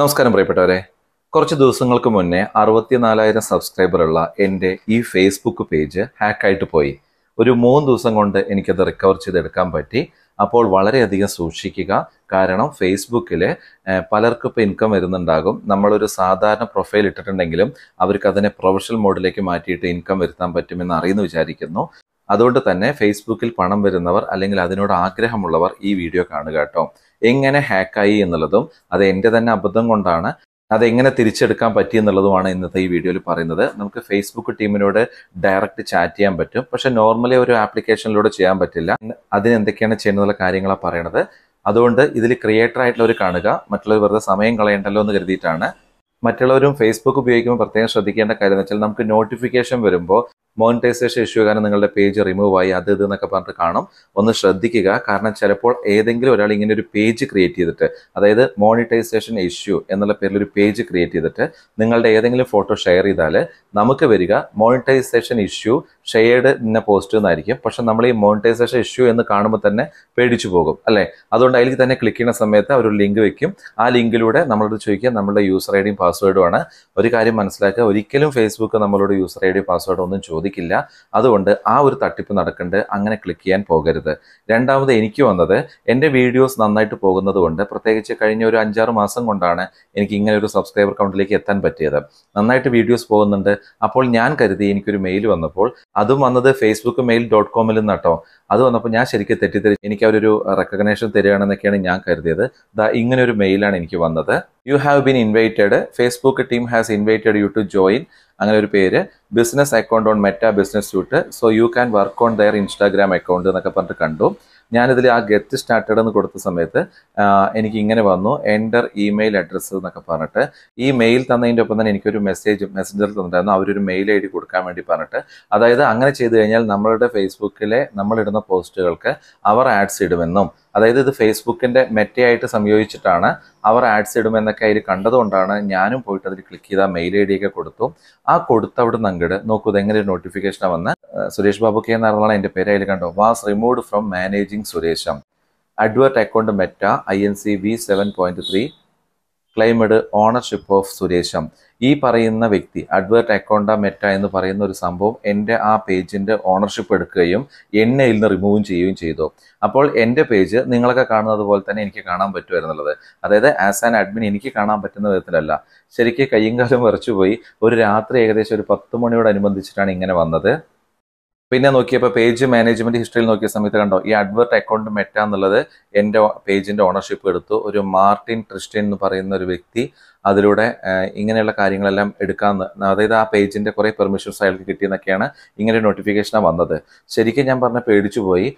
നമസ്കാരം പ്രിയപ്പെട്ടവരെ കുറച്ച് ദിവസങ്ങൾക്ക് മുന്നേ അറുപത്തിനാലായിരം സബ്സ്ക്രൈബറുള്ള എൻ്റെ ഈ ഫേസ്ബുക്ക് പേജ് ഹാക്കായിട്ട് പോയി ഒരു മൂന്ന് ദിവസം കൊണ്ട് എനിക്കത് റിക്കവർ ചെയ്തെടുക്കാൻ പറ്റി അപ്പോൾ വളരെയധികം സൂക്ഷിക്കുക കാരണം ഫേസ്ബുക്കിൽ പലർക്കും ഇപ്പോൾ ഇൻകം വരുന്നുണ്ടാകും നമ്മളൊരു സാധാരണ പ്രൊഫൈൽ ഇട്ടിട്ടുണ്ടെങ്കിലും അവർക്ക് അതിനെ പ്രൊഫഷണൽ മോഡിലേക്ക് മാറ്റിയിട്ട് ഇൻകം വരുത്താൻ പറ്റുമെന്ന് അറിയുന്നു വിചാരിക്കുന്നു അതുകൊണ്ട് തന്നെ ഫേസ്ബുക്കിൽ പണം വരുന്നവർ അല്ലെങ്കിൽ അതിനോട് ആഗ്രഹമുള്ളവർ ഈ വീഡിയോ കാണുക കേട്ടോ എങ്ങനെ ഹാക്കായി എന്നുള്ളതും അത് എൻ്റെ തന്നെ അബദ്ധം കൊണ്ടാണ് അതെങ്ങനെ തിരിച്ചെടുക്കാൻ പറ്റി എന്നുള്ളതുമാണ് ഇന്നത്തെ ഈ വീഡിയോയിൽ പറയുന്നത് നമുക്ക് ഫേസ്ബുക്ക് ടീമിനോട് ഡയറക്റ്റ് ചാറ്റ് ചെയ്യാൻ പറ്റും പക്ഷെ നോർമലി ഒരു ആപ്ലിക്കേഷനിലൂടെ ചെയ്യാൻ പറ്റില്ല അതിന് എന്തൊക്കെയാണ് ചെയ്യുന്നതുള്ള കാര്യങ്ങളാണ് പറയണത് അതുകൊണ്ട് ഇതിൽ ക്രിയേറ്റർ ആയിട്ടുള്ളവർ കാണുക മറ്റുള്ളവർ വെറുതെ സമയം കളയണ്ടല്ലോ എന്ന് കരുതിയിട്ടാണ് മറ്റുള്ളവരും ഫേസ്ബുക്ക് ഉപയോഗിക്കുമ്പോൾ പ്രത്യേകം ശ്രദ്ധിക്കേണ്ട കാര്യം എന്ന് വെച്ചാൽ നമുക്ക് നോട്ടിഫിക്കേഷൻ വരുമ്പോൾ മോണിറ്റൈസേഷൻ ഇഷ്യൂ കാരണം നിങ്ങളുടെ പേജ് റിമൂവ് ആയി അത് ഇത് എന്നൊക്കെ പറഞ്ഞിട്ട് കാണും ഒന്ന് ശ്രദ്ധിക്കുക കാരണം ചിലപ്പോൾ ഏതെങ്കിലും ഒരാൾ ഇങ്ങനെ ഒരു പേജ് ക്രിയേറ്റ് ചെയ്തിട്ട് അതായത് മോണിറ്റൈസേഷൻ ഇഷ്യൂ എന്നുള്ള പേരിൽ ഒരു പേജ് ക്രിയേറ്റ് ചെയ്തിട്ട് നിങ്ങളുടെ ഏതെങ്കിലും ഫോട്ടോ ഷെയർ ചെയ്താൽ നമുക്ക് വരിക മോണിറ്റൈസേഷൻ ഇഷ്യൂ ഷെയർഡ് ഇന്ന പോസ്റ്റ് എന്നായിരിക്കും പക്ഷെ നമ്മൾ ഈ മോണിറ്റൈസേഷൻ ഇഷ്യൂ എന്ന് കാണുമ്പോൾ തന്നെ പേടിച്ചു പോകും അല്ലേ അതുകൊണ്ട് അതിലേക്ക് തന്നെ ക്ലിക്ക് ചെയ്യുന്ന സമയത്ത് അവർ ഒരു ലിങ്ക് വെക്കും ആ ലിങ്കിലൂടെ നമ്മളോട് ചോദിക്കുക നമ്മുടെ യൂസർ ഐ ഡിയും പാസ്വേഡുമാണ് ഒരു കാര്യം മനസ്സിലാക്കുക ഒരിക്കലും ഫേസ്ബുക്ക് നമ്മളോട് യൂസർ ഐ ഡി പാസ്വേഡ് ഒന്നും ചോദിക്കും ചോദിക്കില്ല അതുകൊണ്ട് ആ ഒരു തട്ടിപ്പ് നടക്കേണ്ടത് അങ്ങനെ ക്ലിക്ക് ചെയ്യാൻ പോകരുത് രണ്ടാമത് എനിക്ക് വന്നത് എൻ്റെ വീഡിയോസ് നന്നായിട്ട് പോകുന്നത് കൊണ്ട് പ്രത്യേകിച്ച് കഴിഞ്ഞ ഒരു അഞ്ചാറ് മാസം കൊണ്ടാണ് എനിക്ക് ഇങ്ങനെ ഒരു സബ്സ്ക്രൈബർ കൗണ്ടിലേക്ക് എത്താൻ പറ്റിയത് നന്നായിട്ട് വീഡിയോസ് പോകുന്നുണ്ട് അപ്പോൾ ഞാൻ കരുതി എനിക്കൊരു മെയിൽ വന്നപ്പോൾ അതും വന്നത് ഫേസ്ബുക്ക് മെയിൽ ഡോട്ട് കോമിൽ നിന്നാട്ടോ അത് വന്നപ്പോൾ ഞാൻ ശരിക്കും തെറ്റിദ്ധരിച്ച് എനിക്ക് അവരൊരു റെക്കഗ്നേഷൻ തരികയാണെന്നൊക്കെയാണ് ഞാൻ കരുതിയത് ദാ ഇങ്ങനെ ഒരു മെയിലാണ് എനിക്ക് വന്നത് you have been invited Facebook team has invited you to join അങ്ങനെ ഒരു പേര് business account on Meta business suite so you can work on their Instagram account എന്നൊക്കെ പറഞ്ഞിട്ട് കണ്ടു ഞാനിതിൽ ആ ഗെറ്റ് സ്റ്റാർട്ടഡ് എന്ന് കൊടുത്ത സമയത്ത് എനിക്ക് ഇങ്ങനെ വന്നു എൻ്റർ ഇമെയിൽ അഡ്രസ്സ് എന്നൊക്കെ പറഞ്ഞിട്ട് ഈ മെയിൽ തന്നതിൻ്റെ ഒപ്പം തന്നെ എനിക്കൊരു മെസ്സേജ് മെസ്സഞ്ചറിൽ തന്നിട്ടായിരുന്നു അവരൊരു മെയിൽ ഐ ഡി കൊടുക്കാൻ വേണ്ടി പറഞ്ഞിട്ട് അതായത് അങ്ങനെ ചെയ്തു കഴിഞ്ഞാൽ നമ്മളുടെ ഫേസ്ബുക്കിലെ നമ്മളിടുന്ന പോസ്റ്റുകൾക്ക് അവർ ആഡ്സ് ഇടുമെന്നും അതായത് ഇത് ഫേസ്ബുക്കിന്റെ മെറ്റയായിട്ട് സംയോജിച്ചിട്ടാണ് അവർ ആഡ്സ് ഇടുമെന്നൊക്കെ അതിൽ കണ്ടതുകൊണ്ടാണ് ഞാനും പോയിട്ട് അതിൽ ക്ലിക്ക് ചെയ്ത മെയിൽ ഐ ഡി ഒക്കെ കൊടുത്തു ആ കൊടുത്ത അവിടെ നിന്ന് അങ്ങട് നോക്കൂ ഇതെങ്ങനെ ഒരു നോട്ടിഫിക്കേഷനാ വന്ന് സുരേഷ് ബാബു കെ എന്ന് പറഞ്ഞാൽ എന്റെ പേര് അതിൽ കണ്ടു വാസ് റിമൂവ്ഡ് ഫ്രം മാനേജിംഗ് സുരേഷം advert account Meta I N C V seven point three claimed ownership of സുരേഷം ഈ പറയുന്ന വ്യക്തി അഡ്വേർട്ട് അക്കൗണ്ട മെറ്റ എന്ന് പറയുന്ന ഒരു സംഭവം എൻ്റെ ആ പേജിൻ്റെ ഓണർഷിപ്പ് എടുക്കുകയും എന്നെ ഇന്ന് റിമൂവും ചെയ്യുകയും ചെയ്തു അപ്പോൾ എൻ്റെ പേജ് നിങ്ങളൊക്കെ കാണുന്നത് പോലെ തന്നെ എനിക്ക് കാണാൻ പറ്റുമായിരുന്നുള്ളത് അതായത് ആസ് ആൻ അഡ്മിൻ എനിക്ക് കാണാൻ പറ്റുന്ന വിധത്തിലല്ല ശരിക്കും കയ്യും കാലം വരച്ചുപോയി ഒരു രാത്രി ഏകദേശം ഒരു പത്ത് മണിയോടനുബന്ധിച്ചിട്ടാണ് ഇങ്ങനെ വന്നത് പിന്നെ നോക്കിയപ്പോൾ പേജ് മാനേജ്മെന്റ് ഹിസ്റ്ററിയിൽ നോക്കിയ സമയത്ത് കണ്ടോ ഈ അഡ്വർട്ട് അക്കൗണ്ട് മെറ്റ എന്നുള്ളത് എൻ്റെ പേജിന്റെ ഓണർഷിപ്പ് എടുത്തു ഒരു മാർട്ടിൻ ട്രിസ്റ്റൻ എന്ന് പറയുന്ന ഒരു വ്യക്തി അതിലൂടെ ഇങ്ങനെയുള്ള കാര്യങ്ങളെല്ലാം എടുക്കാമെന്ന് അതായത് ആ പേജിന്റെ കുറേ പെർമിഷൻസ് അയാൾക്ക് കിട്ടിയെന്നൊക്കെയാണ് ഇങ്ങനെ നോട്ടിഫിക്കേഷനാണ് വന്നത് ശരിക്കും ഞാൻ പറഞ്ഞ പേടിച്ചു പോയി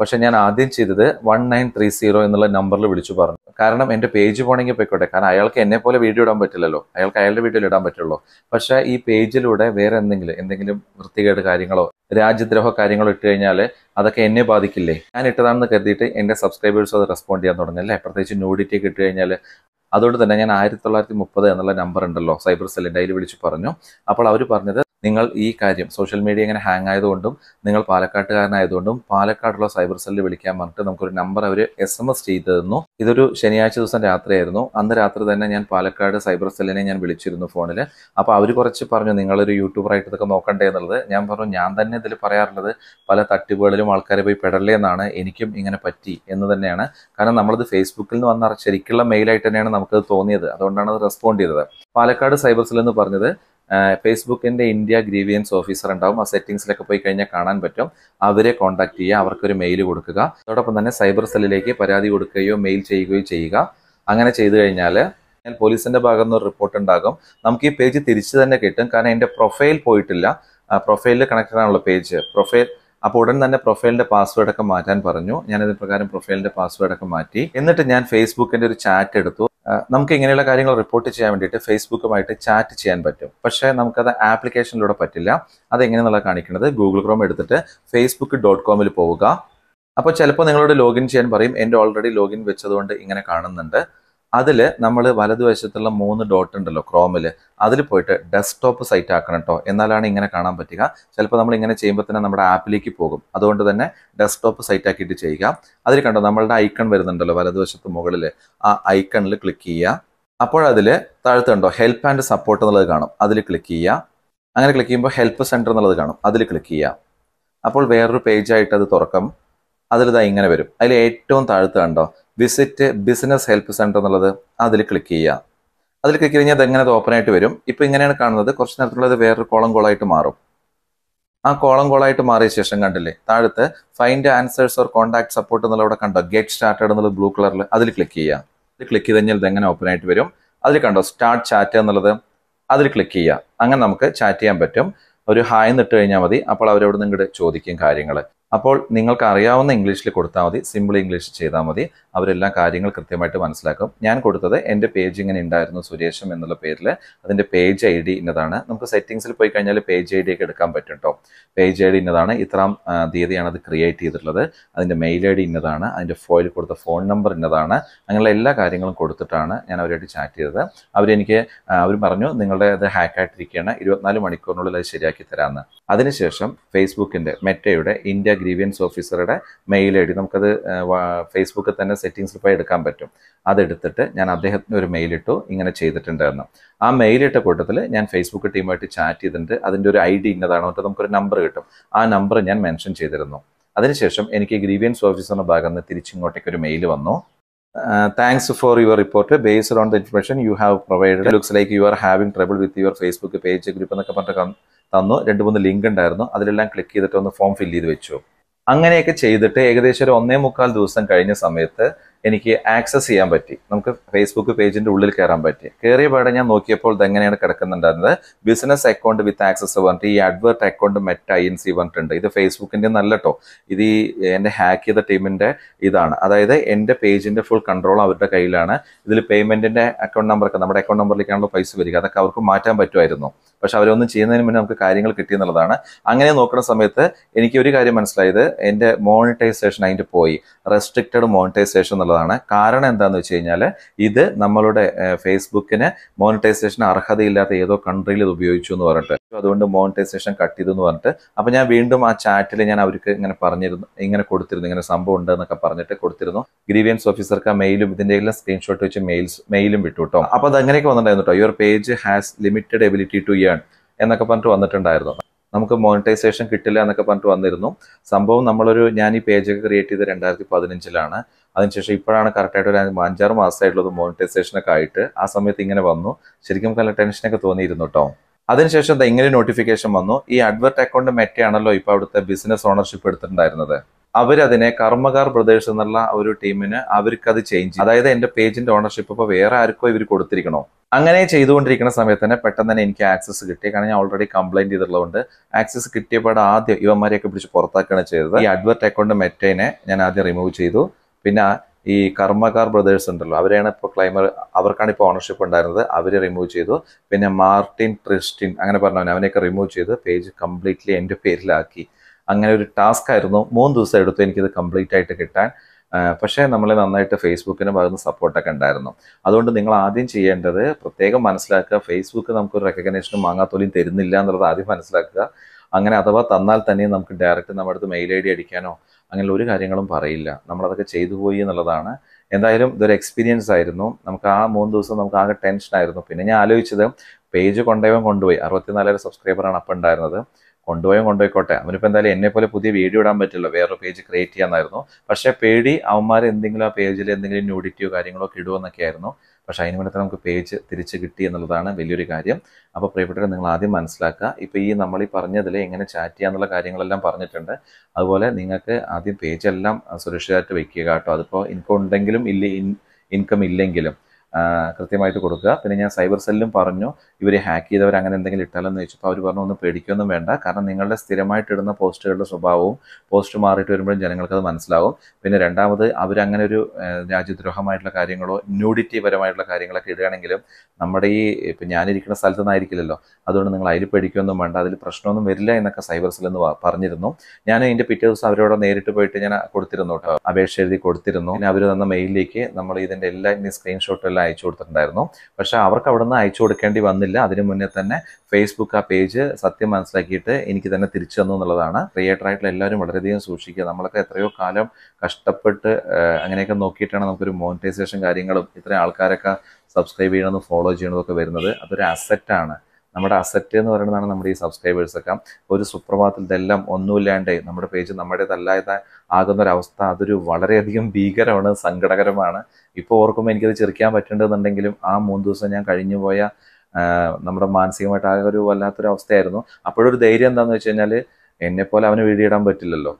പക്ഷേ ഞാൻ ആദ്യം ചെയ്തത് വൺ നയൻ ത്രീ സീറോ എന്നുള്ള നമ്പറിൽ വിളിച്ചു പറഞ്ഞു കാരണം എന്റെ പേജ് പോണെങ്കിൽ പോയിക്കോട്ടെ കാരണം അയാൾക്ക് എന്നെ പോലെ വീഡിയോ ഇടാൻ പറ്റില്ലല്ലോ അയാൾക്ക് അയാളുടെ വീഡിയോയിൽ ഇടാൻ പറ്റുള്ളൂ പക്ഷേ ഈ പേജിലൂടെ വേറെ എന്തെങ്കിലും എന്തെങ്കിലും വൃത്തികേട് കാര്യങ്ങളോ രാജ്യദ്രോഹ കാര്യങ്ങളോ ഇട്ട് കഴിഞ്ഞാൽ അതൊക്കെ എന്നെ ബാധിക്കില്ലേ ഞാൻ ഇട്ടതാണെന്ന് കരുതിയിട്ട് എന്റെ സബ്സ്ക്രൈബേഴ്സ് അത് റെസ്പോണ്ട് ചെയ്യാൻ തുടങ്ങി അല്ലേ പ്രത്യേകിച്ച് ന്യൂഡിറ്റി ഒക്കെ ഇട്ട് കഴിഞ്ഞാൽ അതുകൊണ്ട് തന്നെ ഞാൻ ആയിരത്തി തൊള്ളായിരത്തി മുപ്പത് എന്നുള്ള നമ്പർ ഉണ്ടല്ലോ സൈബർ സെല്ലിൻ്റെ അതിൽ വിളിച്ച് പറഞ്ഞു അപ്പോൾ അവർ പറഞ്ഞത് നിങ്ങൾ ഈ കാര്യം സോഷ്യൽ മീഡിയ ഇങ്ങനെ ഹാങ് ആയതുകൊണ്ടും നിങ്ങൾ പാലക്കാട്ടുകാരനായതുകൊണ്ടും പാലക്കാടുള്ള സൈബർ സെല്ലിൽ വിളിക്കാൻ പറഞ്ഞിട്ട് നമുക്കൊരു നമ്പർ അവർ എസ് എം എസ് ചെയ്ത് തന്നു ഇതൊരു ശനിയാഴ്ച ദിവസം രാത്രിയായിരുന്നു അന്ന് രാത്രി തന്നെ ഞാൻ പാലക്കാട് സൈബർ സെല്ലിനെ ഞാൻ വിളിച്ചിരുന്നു ഫോണിൽ അപ്പോൾ അവർ കുറച്ച് പറഞ്ഞു നിങ്ങളൊരു യൂട്യൂബറായിട്ട് ഇതൊക്കെ നോക്കണ്ടേ എന്നുള്ളത് ഞാൻ പറഞ്ഞു ഞാൻ തന്നെ ഇതിൽ പറയാറുള്ളത് പല തട്ടിപ്പുകളിലും ആൾക്കാരെ പോയി പെടലേ എന്നാണ് എനിക്കും ഇങ്ങനെ പറ്റി എന്ന് തന്നെയാണ് കാരണം നമ്മളിത് ഫേസ്ബുക്കിൽ നിന്ന് വന്ന ശരിക്കുള്ള മെയിലായിട്ട് തന്നെയാണ് നമുക്കത് തോന്നിയത് അതുകൊണ്ടാണ് അത് റെസ്പോണ്ട് ചെയ്തത് പാലക്കാട് സൈബർ സെല്ലെന്ന് എന്ന് പറഞ്ഞത് ഫേസ്ബുക്കിൻ്റെ ഇന്ത്യ ഗ്രീവിയൻസ് ഓഫീസർ ഉണ്ടാവും ആ സെറ്റിംഗ്സിലൊക്കെ പോയി കഴിഞ്ഞാൽ കാണാൻ പറ്റും അവരെ കോൺടാക്ട് ചെയ്യുക അവർക്കൊരു മെയിൽ കൊടുക്കുക അതോടൊപ്പം തന്നെ സൈബർ സെല്ലിലേക്ക് പരാതി കൊടുക്കുകയോ മെയിൽ ചെയ്യുകയോ ചെയ്യുക അങ്ങനെ ചെയ്തു കഴിഞ്ഞാൽ പോലീസിന്റെ ഭാഗത്ത് നിന്ന് റിപ്പോർട്ട് ഉണ്ടാകും നമുക്ക് ഈ പേജ് തിരിച്ചു തന്നെ കിട്ടും കാരണം എൻ്റെ പ്രൊഫൈൽ പോയിട്ടില്ല പ്രൊഫൈലിൽ കണക്റ്റഡ് ആണുള്ള പേജ് പ്രൊഫൈൽ അപ്പോൾ ഉടൻ തന്നെ പ്രൊഫൈലിന്റെ പാസ്വേഡ് ഒക്കെ മാറ്റാൻ പറഞ്ഞു ഇതിന് പ്രകാരം പ്രൊഫൈലിന്റെ പാസ്വേഡ് ഒക്കെ മാറ്റി എന്നിട്ട് ഞാൻ ഫേസ്ബുക്കിന്റെ ഒരു ചാറ്റ് എടുത്തു നമുക്ക് ഇങ്ങനെയുള്ള കാര്യങ്ങൾ റിപ്പോർട്ട് ചെയ്യാൻ വേണ്ടിയിട്ട് ഫേസ്ബുക്കുമായിട്ട് ചാറ്റ് ചെയ്യാൻ പറ്റും പക്ഷേ നമുക്കത് ആപ്ലിക്കേഷനിലൂടെ പറ്റില്ല അതെങ്ങനെയെന്നുള്ള കാണിക്കുന്നത് ഗൂഗിൾ ക്രോം എടുത്തിട്ട് ഫേസ്ബുക്ക് ഡോട്ട് കോമിൽ പോവുക അപ്പോൾ ചിലപ്പോൾ നിങ്ങളോട് ലോഗിൻ ചെയ്യാൻ പറയും എൻ്റെ ഓൾറെഡി ലോഗിൻ വെച്ചതുകൊണ്ട് ഇങ്ങനെ കാണുന്നുണ്ട് അതിൽ നമ്മൾ വലതുവശത്തുള്ള മൂന്ന് ഡോട്ട് ഉണ്ടല്ലോ ക്രോമിൽ അതിൽ പോയിട്ട് ഡെസ്ക്ടോപ്പ് സൈറ്റ് ആക്കണം കേട്ടോ എന്നാലാണ് ഇങ്ങനെ കാണാൻ പറ്റുക ചിലപ്പോൾ നമ്മൾ ഇങ്ങനെ ചെയ്യുമ്പോൾ തന്നെ നമ്മുടെ ആപ്പിലേക്ക് പോകും അതുകൊണ്ട് തന്നെ ഡെസ്ക്ടോപ്പ് സൈറ്റ് ആക്കിയിട്ട് ചെയ്യുക അതിൽ കണ്ടോ നമ്മളുടെ ഐക്കൺ വരുന്നുണ്ടല്ലോ വലതുവശത്ത് മുകളിൽ ആ ഐക്കണിൽ ക്ലിക്ക് ചെയ്യുക അപ്പോഴതിൽ താഴത്ത് കണ്ടോ ഹെൽപ്പ് ആൻഡ് സപ്പോർട്ട് എന്നുള്ളത് കാണും അതിൽ ക്ലിക്ക് ചെയ്യുക അങ്ങനെ ക്ലിക്ക് ചെയ്യുമ്പോൾ ഹെൽപ്പ് സെൻറ്റർ എന്നുള്ളത് കാണും അതിൽ ക്ലിക്ക് ചെയ്യുക അപ്പോൾ വേറൊരു പേജായിട്ട് അത് തുറക്കും അതിലിതാ ഇങ്ങനെ വരും അതിൽ ഏറ്റവും താഴത്ത് കണ്ടോ വിസിറ്റ് ബിസിനസ് ഹെൽപ്പ് സെൻറ്റർ എന്നുള്ളത് അതിൽ ക്ലിക്ക് ചെയ്യുക അതിൽ ക്ലിക്ക് കഴിഞ്ഞാൽ അത് എങ്ങനെ ഓപ്പൺ ആയിട്ട് വരും ഇപ്പോൾ ഇങ്ങനെയാണ് കാണുന്നത് കുറച്ച് ഇത് വേറൊരു കോളം കോളായിട്ട് മാറും ആ കോളം കോളായിട്ട് മാറിയ ശേഷം കണ്ടില്ലേ താഴത്ത് find answers or contact support എന്നുള്ള അവിടെ കണ്ടോ ഗെറ്റ് സ്റ്റാർട്ടഡ് എന്നുള്ളത് ബ്ലൂ കളറിൽ അതിൽ ക്ലിക്ക് ചെയ്യുക അതിൽ ക്ലിക്ക് ചെയ്ത് കഴിഞ്ഞാൽ ഇതെങ്ങനെ ഓപ്പൺ ആയിട്ട് വരും അതിൽ കണ്ടോ സ്റ്റാർട്ട് ചാറ്റ് എന്നുള്ളത് അതിൽ ക്ലിക്ക് ചെയ്യുക അങ്ങനെ നമുക്ക് ചാറ്റ് ചെയ്യാൻ പറ്റും ഒരു ഹായ് നിട്ട് കഴിഞ്ഞാൽ മതി അപ്പോൾ അവരോട് നിങ്ങളുടെ ചോദിക്കും കാര്യങ്ങൾ അപ്പോൾ നിങ്ങൾക്ക് അറിയാവുന്ന ഇംഗ്ലീഷിൽ കൊടുത്താൽ മതി സിമ്പിൾ ഇംഗ്ലീഷ് ചെയ്താൽ മതി അവരെല്ലാം കാര്യങ്ങൾ കൃത്യമായിട്ട് മനസ്സിലാക്കും ഞാൻ കൊടുത്തത് എൻ്റെ പേജ് ഇങ്ങനെ ഉണ്ടായിരുന്നു സുരേഷം എന്നുള്ള പേരിൽ അതിൻ്റെ പേജ് ഐ ഡി ഇന്നതാണ് നമുക്ക് സെറ്റിങ്സിൽ പോയി കഴിഞ്ഞാൽ പേജ് ഐ ഡി ഒക്കെ എടുക്കാൻ പറ്റും കേട്ടോ പേജ് ഐ ഡി ഇന്നതാണ് ഇത്രാം തീയതിയാണ് അത് ക്രിയേറ്റ് ചെയ്തിട്ടുള്ളത് അതിൻ്റെ മെയിൽ ഐ ഡി ഇന്നതാണ് അതിൻ്റെ ഫോയിൽ കൊടുത്ത ഫോൺ നമ്പർ ഇന്നതാണ് അങ്ങനെയുള്ള എല്ലാ കാര്യങ്ങളും കൊടുത്തിട്ടാണ് ഞാൻ അവരായിട്ട് ചാറ്റ് ചെയ്തത് അവരെനിക്ക് അവർ പറഞ്ഞു നിങ്ങളുടെ അത് ഹാക്കായിട്ടിരിക്കുകയാണ് ഇരുപത്തിനാല് മണിക്കൂറിനുള്ളിൽ അത് ശരിയാക്കി തരാമെന്ന് അതിനുശേഷം ഫേസ്ബുക്കിൻ്റെ മെറ്റയുടെ ഇന്ത്യ ഗ്രീവിയൻസ് ഓഫീസറുടെ മെയിൽ ഐ ഡി നമുക്കത് ഫേസ്ബുക്കിൽ തന്നെ സെറ്റിങ്സിൽ പോയി എടുക്കാൻ പറ്റും അതെടുത്തിട്ട് ഞാൻ അദ്ദേഹത്തിന് ഒരു മെയിൽ ഇട്ടു ഇങ്ങനെ ചെയ്തിട്ടുണ്ടെന്ന് ആ മെയിൽ ഇട്ട കൂട്ടത്തിൽ ഞാൻ ഫേസ്ബുക്ക് ടീമായിട്ട് ചാറ്റ് ചെയ്തിട്ടുണ്ട് അതിൻ്റെ ഒരു ഐ ഡി ഇന്നതാണ് എന്നിട്ട് നമുക്കൊരു നമ്പർ കിട്ടും ആ നമ്പർ ഞാൻ മെൻഷൻ ചെയ്തിരുന്നു അതിനുശേഷം എനിക്ക് ഗ്രീവിയൻസ് ഓഫീസറിൻ്റെ ഭാഗത്ത് നിന്ന് തിരിച്ചിങ്ങോട്ടേക്ക് ഒരു മെയിൽ വന്നു thanks for your report based on the information you have provide looks like you are having trouble with your Facebook page group എന്നൊക്കെ പറഞ്ഞിട്ട് തന്നു രണ്ട് മൂന്ന് ലിങ്ക് ഉണ്ടായിരുന്നു അതിലെല്ലാം ക്ലിക്ക് ചെയ്തിട്ട് ഒന്ന് ഫോം ഫില്ല് ചെയ്ത് വെച്ചു അങ്ങനെയൊക്കെ ചെയ്തിട്ട് ഏകദേശം ഒരു ഒന്നേ മുക്കാൽ ദിവസം കഴിഞ്ഞ സമയത്ത് എനിക്ക് ആക്സസ് ചെയ്യാൻ പറ്റി നമുക്ക് ഫേസ്ബുക്ക് പേജിന്റെ ഉള്ളിൽ കയറാൻ പറ്റി കയറിയ പാടെ ഞാൻ നോക്കിയപ്പോൾ ഇതെങ്ങനെയാണ് കിടക്കുന്നുണ്ടായിരുന്നത് ബിസിനസ് അക്കൗണ്ട് വിത്ത് ആക്സസ് പറഞ്ഞിട്ട് ഈ advert account Meta I N C പറഞ്ഞിട്ടുണ്ട് ഇത് ഫേസ്ബുക്കിന്റെ നല്ല കേട്ടോ ഇത് ഈ എന്റെ ഹാക്ക് ചെയ്ത ടീമിന്റെ ഇതാണ് അതായത് എന്റെ പേജിന്റെ ഫുൾ കൺട്രോൾ അവരുടെ കയ്യിലാണ് ഇതിൽ പേയ്മെന്റിന്റെ അക്കൗണ്ട് നമ്പറൊക്കെ നമ്മുടെ അക്കൗണ്ട് നമ്പറിലേക്കാണല്ലോ പൈസ വരിക അതൊക്കെ അവർക്ക് മാറ്റാൻ പറ്റുമായിരുന്നു പക്ഷെ അവരൊന്നും ചെയ്യുന്നതിന് മുന്നേ നമുക്ക് കാര്യങ്ങൾ കിട്ടിയെന്നുള്ളതാണ് അങ്ങനെ നോക്കുന്ന സമയത്ത് എനിക്ക് ഒരു കാര്യം മനസ്സിലായത് എന്റെ മോണിറ്റൈസേഷൻ അതിന്റെ പോയി റെസ്ട്രിക്റ്റഡ് മോണിറ്റൈസേഷൻ എന്നുള്ളത് എന്നുള്ളതാണ് കാരണം എന്താണെന്ന് വെച്ച് കഴിഞ്ഞാൽ ഇത് നമ്മളുടെ ഫേസ്ബുക്കിന് മോണിറ്റൈസേഷൻ അർഹതയില്ലാത്ത ഏതോ കൺട്രിയിൽ ഇത് ഉപയോഗിച്ചു എന്ന് പറഞ്ഞിട്ട് അതുകൊണ്ട് മോണിറ്റൈസേഷൻ കട്ട് ചെയ്തു എന്ന് പറഞ്ഞിട്ട് അപ്പം ഞാൻ വീണ്ടും ആ ചാറ്റിൽ ഞാൻ അവർക്ക് ഇങ്ങനെ പറഞ്ഞിരുന്നു ഇങ്ങനെ കൊടുത്തിരുന്നു ഇങ്ങനെ സംഭവം ഉണ്ട് എന്നൊക്കെ പറഞ്ഞിട്ട് കൊടുത്തിരുന്നു ഗ്രീവിയൻസ് ഓഫീസർക്ക് ആ മെയിലും ഇതിൻ്റെ എല്ലാം സ്ക്രീൻഷോട്ട് വെച്ച് മെയിൽസ് മെയിലും വിട്ടു കേട്ടോ അപ്പോൾ അത് അങ്ങനെയൊക്കെ വന്നിട്ടുണ്ടായിരുന്നു your page has limited ability to earn എന്നൊക്കെ പറഞ്ഞിട്ട് വന്നിട്ടുണ്ടായിരുന്നു നമുക്ക് മോണിറ്റൈസേഷൻ കിട്ടില്ല എന്നൊക്കെ പറഞ്ഞിട്ട് വന്നിരുന്നു സംഭവം നമ്മളൊരു ഞാൻ ഈ പേജൊക്കെ ക്രിയേറ്റ് ചെയ്ത് രണ്ടായിരത്തി പതിനഞ്ചിലാണ് അതിനുശേഷം ഇപ്പോഴാണ് കറക്റ്റായിട്ട് ഒരു അഞ്ചാറ് മാസമായിട്ടുള്ളത് മോണിറ്റൈസേഷനൊക്കെ ആയിട്ട് ആ സമയത്ത് ഇങ്ങനെ വന്നു ശരിക്കും നല്ല ടെൻഷനൊക്കെ തോന്നിയിരുന്നു കേട്ടോ അതിനുശേഷം ഇങ്ങനെ നോട്ടിഫിക്കേഷൻ വന്നു ഈ അഡ്വർട്ട് അക്കൗണ്ട് മെറ്റയാണല്ലോ ഇപ്പൊ അവിടുത്തെ ബിസിനസ് ഓണർഷിപ്പ് എടുത്തിട്ടുണ്ടായിരുന്നത് അവരതിനെ കർമ്മകാർ ബ്രദേഴ്സ് എന്നുള്ള ഒരു ടീമിന് അത് ചേഞ്ച് അതായത് എന്റെ പേജിന്റെ ഓണർഷിപ്പ് ഇപ്പൊ വേറെ ആർക്കോ ഇവർ കൊടുത്തിരിക്കണോ അങ്ങനെ ചെയ്തുകൊണ്ടിരിക്കുന്ന സമയത്ത് തന്നെ പെട്ടെന്ന് തന്നെ എനിക്ക് ആക്സസ് കിട്ടി കാരണം ഞാൻ ഓൾറെഡി കംപ്ലൈന്റ് ചെയ്തിട്ടുള്ളതുകൊണ്ട് ആക്സസ് കിട്ടിയപ്പോൾ ആദ്യം ഇവന്മാരെയൊക്കെ പിടിച്ച് പുറത്താക്കുകയാണ് ചെയ്തത് ഈ അഡ്വർട്ട് അക്കൗണ്ട് മെറ്റേനെ ഞാൻ ആദ്യം റിമൂവ് ചെയ്തു പിന്നെ ഈ കർമ്മകാർ ബ്രദേഴ്സ് ഉണ്ടല്ലോ അവരെയാണ് ഇപ്പോൾ ക്ലൈമർ അവർക്കാണ് ഇപ്പോൾ ഓണർഷിപ്പ് ഉണ്ടായിരുന്നത് അവർ റിമൂവ് ചെയ്തു പിന്നെ മാർട്ടിൻ ട്രിസ്റ്റിൻ അങ്ങനെ പറഞ്ഞവനെ അവനെയൊക്കെ റിമൂവ് ചെയ്ത് പേജ് കംപ്ലീറ്റ്ലി എൻ്റെ പേരിലാക്കി അങ്ങനെ ഒരു ടാസ്ക് ആയിരുന്നു മൂന്ന് ദിവസം എടുത്തു എനിക്കിത് കംപ്ലീറ്റ് ആയിട്ട് കിട്ടാൻ പക്ഷേ നമ്മളെ നന്നായിട്ട് ഫേസ്ബുക്കിന് പകർന്ന് സപ്പോർട്ടൊക്കെ ഉണ്ടായിരുന്നു അതുകൊണ്ട് നിങ്ങൾ ആദ്യം ചെയ്യേണ്ടത് പ്രത്യേകം മനസ്സിലാക്കുക ഫേസ്ബുക്ക് നമുക്കൊരു റെക്കഗ്നേഷനും മാങ്ങാത്തോലിയും തരുന്നില്ല എന്നുള്ളത് ആദ്യം മനസ്സിലാക്കുക അങ്ങനെ അഥവാ തന്നാൽ തന്നെ നമുക്ക് ഡയറക്റ്റ് നമ്മുടെ അടുത്ത് മെയിൽ ഐ ഡി അടിക്കാനോ അങ്ങനെയുള്ള ഒരു കാര്യങ്ങളും പറയില്ല നമ്മളതൊക്കെ ചെയ്തു പോയി എന്നുള്ളതാണ് എന്തായാലും ഇതൊരു എക്സ്പീരിയൻസ് ആയിരുന്നു നമുക്ക് ആ മൂന്ന് ദിവസം നമുക്ക് ആകെ ടെൻഷൻ ആയിരുന്നു പിന്നെ ഞാൻ ആലോചിച്ചത് പേജ് കൊണ്ടുപോയവൻ കൊണ്ടുപോയി അറുപത്തിനാലായിരം സബ്സ്ക്രൈബറാണ് അപ്പം ഉണ്ടായിരുന്നത് കൊണ്ടുപോയും കൊണ്ടുപോയിക്കോട്ടെ അവനിപ്പോൾ എന്തായാലും എന്നെ പോലെ പുതിയ വീഡിയോ ഇടാൻ പറ്റില്ല വേറൊരു പേജ് ക്രിയേറ്റ് ചെയ്യാമെന്നായിരുന്നു പക്ഷേ പേടി അവന്മാർ എന്തെങ്കിലും ആ പേജിൽ എന്തെങ്കിലും ന്യൂഡിറ്റിയോ കാര്യങ്ങളോ ഒക്കെ ഇടുമെന്നൊക്കെ ആയിരുന്നു പക്ഷേ അതിന് വേണ്ടി നമുക്ക് പേജ് തിരിച്ച് കിട്ടി എന്നുള്ളതാണ് വലിയൊരു കാര്യം അപ്പോൾ പ്രിയപ്പെട്ടവരെ നിങ്ങൾ ആദ്യം മനസ്സിലാക്കുക ഇപ്പോൾ ഈ നമ്മൾ ഈ പറഞ്ഞതിൽ എങ്ങനെ ചാറ്റ് ചെയ്യാന്നുള്ള കാര്യങ്ങളെല്ലാം പറഞ്ഞിട്ടുണ്ട് അതുപോലെ നിങ്ങൾക്ക് ആദ്യം പേജെല്ലാം സുരക്ഷിതമായിട്ട് വയ്ക്കുക കേട്ടോ അതിപ്പോൾ ഇൻകം ഉണ്ടെങ്കിലും ഇല്ല ഇൻകം ഇല്ലെങ്കിലും കൃത്യമായിട്ട് കൊടുക്കുക പിന്നെ ഞാൻ സൈബർ സെല്ലും പറഞ്ഞു ഇവരെ ഹാക്ക് ചെയ്തവർ അങ്ങനെ എന്തെങ്കിലും ഇട്ടാലെന്ന് ചോദിച്ചപ്പോൾ അവർ പറഞ്ഞു ഒന്നും പേടിക്കൊന്നും വേണ്ട കാരണം നിങ്ങളുടെ സ്ഥിരമായിട്ട് ഇടുന്ന പോസ്റ്റുകളുടെ സ്വഭാവവും പോസ്റ്റ് മാറിയിട്ട് വരുമ്പോഴും ജനങ്ങൾക്കത് മനസ്സിലാവും പിന്നെ രണ്ടാമത് അവരങ്ങനെ ഒരു രാജ്യദ്രോഹമായിട്ടുള്ള കാര്യങ്ങളോ ന്യൂഡിറ്റി പരമായിട്ടുള്ള കാര്യങ്ങളൊക്കെ ഇടുകയാണെങ്കിലും നമ്മുടെ ഈ ഇപ്പം ഞാനിരിക്കുന്ന സ്ഥലത്തു നിന്നായിരിക്കില്ലല്ലോ അതുകൊണ്ട് നിങ്ങൾ അതിൽ പേടിക്കൊന്നും വേണ്ട അതിൽ പ്രശ്നമൊന്നും വരില്ല എന്നൊക്കെ സൈബർ സെൽ എന്ന് പറഞ്ഞിരുന്നു ഞാൻ ഇതിൻ്റെ പിറ്റേ ദിവസം അവരോട് നേരിട്ട് പോയിട്ട് ഞാൻ കൊടുത്തിരുന്നു കേട്ടോ അപേക്ഷ എഴുതി കൊടുത്തിരുന്നു പിന്നെ അവർ തന്ന മെയിലിലേക്ക് നമ്മൾ ഇതിൻ്റെ എല്ലാ സ്ക്രീൻഷോട്ടും അയച്ചു കൊടുത്തിട്ടുണ്ടായിരുന്നു പക്ഷേ അവർക്ക് അവിടുന്ന് അയച്ചു കൊടുക്കേണ്ടി വന്നില്ല അതിന് മുന്നേ തന്നെ ഫേസ്ബുക്ക് ആ പേജ് സത്യം മനസ്സിലാക്കിയിട്ട് എനിക്ക് തന്നെ തിരിച്ചു തന്നു എന്നുള്ളതാണ് ക്രിയേറ്റർ ആയിട്ടുള്ള എല്ലാവരും വളരെയധികം സൂക്ഷിക്കുക നമ്മളൊക്കെ എത്രയോ കാലം കഷ്ടപ്പെട്ട് അങ്ങനെയൊക്കെ നോക്കിയിട്ടാണ് നമുക്കൊരു മോണിറ്റൈസേഷൻ കാര്യങ്ങളും ഇത്രയും ആൾക്കാരൊക്കെ സബ്സ്ക്രൈബ് ചെയ്യണമെന്ന് ഫോളോ ഒക്കെ വരുന്നത് അതൊരു അസറ്റാണ് നമ്മുടെ അസറ്റ് എന്ന് പറയുന്നതാണ് നമ്മുടെ ഈ സബ്സ്ക്രൈബേഴ്സൊക്കെ ഒരു സുപ്രഭാതത്തിൽ ഇതെല്ലാം ഒന്നുമില്ലാണ്ട് നമ്മുടെ പേജ് നമ്മുടേതല്ലാതെ ആകുന്ന അവസ്ഥ അതൊരു വളരെയധികം ഭീകരമാണ് സങ്കടകരമാണ് ഇപ്പോൾ ഓർക്കുമ്പോൾ എനിക്കത് ചെറുക്കാൻ പറ്റേണ്ടതെന്നുണ്ടെങ്കിലും ആ മൂന്ന് ദിവസം ഞാൻ കഴിഞ്ഞു പോയ നമ്മുടെ മാനസികമായിട്ട് ആ ഒരു വല്ലാത്തൊരു അവസ്ഥയായിരുന്നു അപ്പോഴൊരു ധൈര്യം എന്താണെന്ന് വെച്ച് കഴിഞ്ഞാൽ എന്നെപ്പോലെ അവന് വീഡിയോ ഇടാൻ പറ്റില്ലല്ലോ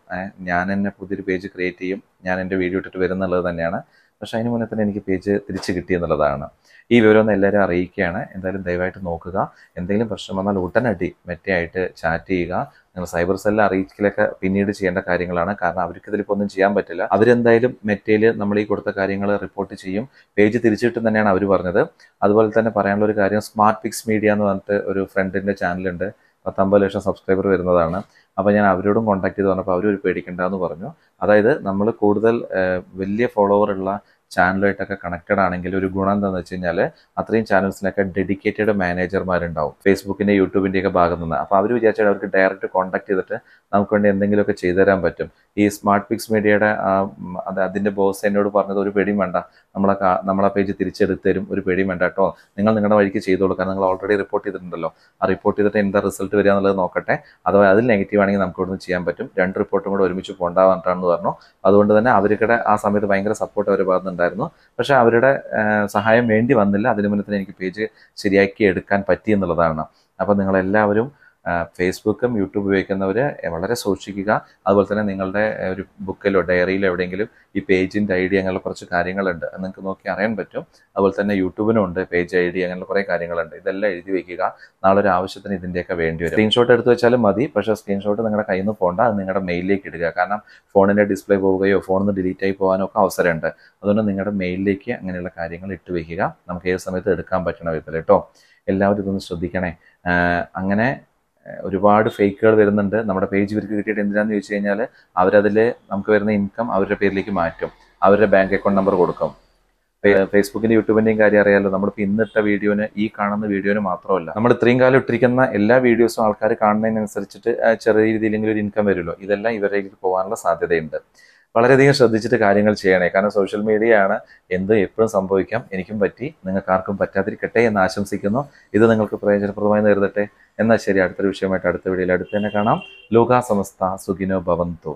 ഞാൻ എന്നെ പുതിയൊരു പേജ് ക്രിയേറ്റ് ചെയ്യും ഞാൻ എൻ്റെ വീഡിയോ ഇട്ടിട്ട് വരുന്നുള്ളത് തന്നെയാണ് പക്ഷേ അതിന് മുന്നേ തന്നെ എനിക്ക് പേജ് തിരിച്ച് കിട്ടിയെന്നുള്ളതാണ് ഈ വിവരം എല്ലാവരും അറിയിക്കുകയാണ് എന്തായാലും ദയവായിട്ട് നോക്കുക എന്തെങ്കിലും പ്രശ്നം വന്നാൽ ഉടനടി മെറ്റയായിട്ട് ചാറ്റ് ചെയ്യുക നിങ്ങൾ സൈബർ സെല്ലിൽ അറിയിക്കലൊക്കെ പിന്നീട് ചെയ്യേണ്ട കാര്യങ്ങളാണ് കാരണം അവർക്ക് ഇതിലിപ്പോൾ ഒന്നും ചെയ്യാൻ പറ്റില്ല അവരെന്തായാലും മെറ്റയിൽ നമ്മൾ ഈ കൊടുത്ത കാര്യങ്ങൾ റിപ്പോർട്ട് ചെയ്യും പേജ് തിരിച്ചിട്ടും തന്നെയാണ് അവർ പറഞ്ഞത് അതുപോലെ തന്നെ പറയാനുള്ള ഒരു കാര്യം സ്മാർട്ട് പിക്സ് മീഡിയ എന്ന് പറഞ്ഞിട്ട് ഒരു ഫ്രണ്ടിൻ്റെ ചാനലുണ്ട് പത്തൊമ്പത് ലക്ഷം സബ്സ്ക്രൈബർ വരുന്നതാണ് അപ്പോൾ ഞാൻ അവരോടും കോൺടാക്ട് ചെയ്ത് പറഞ്ഞപ്പോൾ ഒരു പേടിക്കണ്ടെന്ന് പറഞ്ഞു അതായത് നമ്മൾ കൂടുതൽ വലിയ ഫോളോവർ ഉള്ള ചാനലുമായിട്ടൊക്കെ കണക്റ്റഡ് ആണെങ്കിൽ ഒരു ഗുണം എന്താണെന്ന് വെച്ച് കഴിഞ്ഞാൽ അത്രയും ചാനൽസിനൊക്കെ ഡെഡിക്കേറ്റഡ് മാനേജർമാരുണ്ടാവും ഫേസ്ബുക്കിൻ്റെ യൂട്യൂബിൻ്റെ ഒക്കെ ഭാഗത്ത് നിന്ന് അപ്പോൾ അവർ വിചാരിച്ചാൽ അവർക്ക് ഡയറക്റ്റ് കോൺടാക്ട് ചെയ്തിട്ട് നമുക്ക് വേണ്ടി എന്തെങ്കിലുമൊക്കെ ചെയ്തു തരാൻ പറ്റും ഈ സ്മാർട്ട് പിക്സ് മീഡിയയുടെ അത് അതിൻ്റെ ബോസ് എന്നോട് പറഞ്ഞത് ഒരു പേടിയും വേണ്ട നമ്മളെ നമ്മളെ പേജ് തിരിച്ചെടുത്ത് തരും ഒരു പേടിയും വേണ്ട കേട്ടോ നിങ്ങൾ നിങ്ങളുടെ വഴിക്ക് ചെയ്തു കൊടുക്കാൻ നിങ്ങൾ ഓൾറെഡി റിപ്പോർട്ട് ചെയ്തിട്ടുണ്ടല്ലോ ആ റിപ്പോർട്ട് ചെയ്തിട്ട് എന്താ റിസൾട്ട് വരിക എന്നുള്ളത് നോക്കട്ടെ അഥവാ അതിൽ നെഗറ്റീവ് ആണെങ്കിൽ നമുക്ക് ചെയ്യാൻ പറ്റും രണ്ട് റിപ്പോർട്ടും കൂടെ ഒരുമിച്ച് പോകേണ്ടാ പറഞ്ഞു അതുകൊണ്ട് തന്നെ അവർക്കിടെ ആ സമയത്ത് ഭയങ്കര സപ്പോർട്ട് അവർ പറഞ്ഞിട്ടുണ്ടായിരുന്നു ഉണ്ടായിരുന്നു പക്ഷേ അവരുടെ സഹായം വേണ്ടി വന്നില്ല അതിനു മുന്നേ തന്നെ എനിക്ക് പേജ് ശരിയാക്കി എടുക്കാൻ പറ്റി എന്നുള്ളതാണ് അപ്പം നിങ്ങളെല്ലാവരും ഫേസ്ബുക്കും യൂട്യൂബ് ഉപയോഗിക്കുന്നവർ വളരെ സൂക്ഷിക്കുക അതുപോലെ തന്നെ നിങ്ങളുടെ ഒരു ബുക്കിലോ ഡയറിയിലോ എവിടെയെങ്കിലും ഈ പേജിൻ്റെ ഐ ഡി അങ്ങനെയുള്ള കുറച്ച് കാര്യങ്ങളുണ്ട് നിങ്ങൾക്ക് നോക്കി അറിയാൻ പറ്റും അതുപോലെ തന്നെ യൂട്യൂബിനും ഉണ്ട് പേജ് ഐ ഡി അങ്ങനെയുള്ള കുറേ കാര്യങ്ങളുണ്ട് ഇതെല്ലാം എഴുതി വയ്ക്കുക നാളെ ഒരു ആവശ്യത്തിന് ഇതിൻ്റെയൊക്കെ വേണ്ടി വരും സ്ക്രീൻഷോട്ട് എടുത്ത് വെച്ചാലും മതി പക്ഷേ സ്ക്രീൻഷോട്ട് നിങ്ങളുടെ കയ്യിൽ നിന്ന് പോകേണ്ട അത് നിങ്ങളുടെ മെയിലിലേക്ക് ഇടുക കാരണം ഫോണിൻ്റെ ഡിസ്പ്ലേ പോവുകയോ ഫോണിൽ നിന്ന് ഡിലീറ്റ് ആയി പോകാനോ ഒക്കെ അവസരമുണ്ട് അതുകൊണ്ട് നിങ്ങളുടെ മെയിലിലേക്ക് അങ്ങനെയുള്ള കാര്യങ്ങൾ ഇട്ട് വയ്ക്കുക നമുക്ക് ഏത് സമയത്ത് എടുക്കാൻ പറ്റണ വിധത്തിൽ കേട്ടോ എല്ലാവരും ഇതൊന്ന് ശ്രദ്ധിക്കണേ അങ്ങനെ ഒരുപാട് ഫേക്കുകൾ വരുന്നുണ്ട് നമ്മുടെ പേജ് ഇവർക്ക് കിട്ടിയിട്ട് എന്തിനാന്ന് ചോദിച്ചു കഴിഞ്ഞാൽ അവരതിൽ നമുക്ക് വരുന്ന ഇൻകം അവരുടെ പേരിലേക്ക് മാറ്റും അവരുടെ ബാങ്ക് അക്കൗണ്ട് നമ്പർ കൊടുക്കും ഫേസ്ബുക്കിന്റെ യൂട്യൂബിന്റെയും കാര്യം അറിയാലോ നമ്മളിപ്പോൾ ഇന്നിട്ട വീഡിയോന് ഈ കാണുന്ന വീഡിയോന് മാത്രമല്ല നമ്മൾ ഇത്രയും കാലം ഇട്ടിരിക്കുന്ന എല്ലാ വീഡിയോസും ആൾക്കാർ കാണുന്നതിനനുസരിച്ചിട്ട് ചെറിയ രീതിയിലെങ്കിലും ഒരു ഇൻകം വരുമല്ലോ ഇതെല്ലാം ഇവരിലേക്ക് പോകാനുള്ള സാധ്യതയുണ്ട് വളരെയധികം ശ്രദ്ധിച്ചിട്ട് കാര്യങ്ങൾ ചെയ്യണേ കാരണം സോഷ്യൽ മീഡിയയാണ് എന്ത് എപ്പോഴും സംഭവിക്കാം എനിക്കും പറ്റി നിങ്ങൾക്ക് ആർക്കും പറ്റാതിരിക്കട്ടെ എന്ന് ആശംസിക്കുന്നു ഇത് നിങ്ങൾക്ക് പ്രയോജനപ്രദമായി നേരിടട്ടെ എന്നാൽ ശരി അടുത്തൊരു വിഷയമായിട്ട് അടുത്ത വീഡിയോയിൽ അടുത്ത് തന്നെ കാണാം ലോകാസമസ്ത സുഖിനോ ഭവന്തു